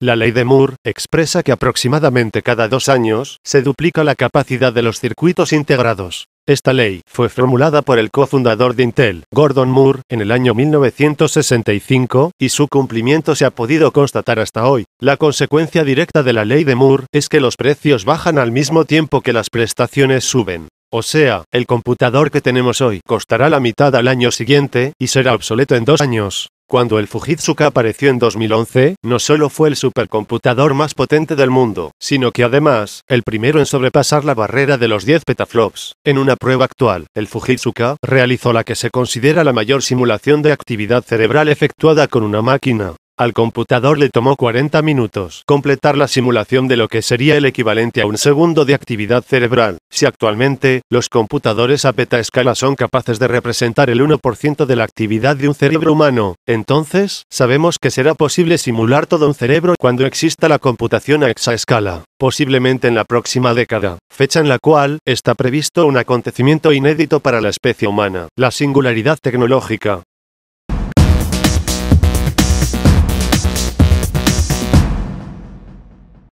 La ley de Moore expresa que aproximadamente cada dos años se duplica la capacidad de los circuitos integrados. Esta ley fue formulada por el cofundador de Intel, Gordon Moore, en el año 1965, y su cumplimiento se ha podido constatar hasta hoy. La consecuencia directa de la ley de Moore es que los precios bajan al mismo tiempo que las prestaciones suben. O sea, el computador que tenemos hoy costará la mitad al año siguiente y será obsoleto en dos años. Cuando el Fujitsuka apareció en 2011, no solo fue el supercomputador más potente del mundo, sino que además, el primero en sobrepasar la barrera de los 10 petaflops. En una prueba actual, el Fujitsuka realizó la que se considera la mayor simulación de actividad cerebral efectuada con una máquina, al computador le tomó 40 minutos completar la simulación de lo que sería el equivalente a un segundo de actividad cerebral. Si actualmente, los computadores a beta escala son capaces de representar el 1% de la actividad de un cerebro humano, entonces, sabemos que será posible simular todo un cerebro cuando exista la computación a escala, posiblemente en la próxima década, fecha en la cual está previsto un acontecimiento inédito para la especie humana, la singularidad tecnológica.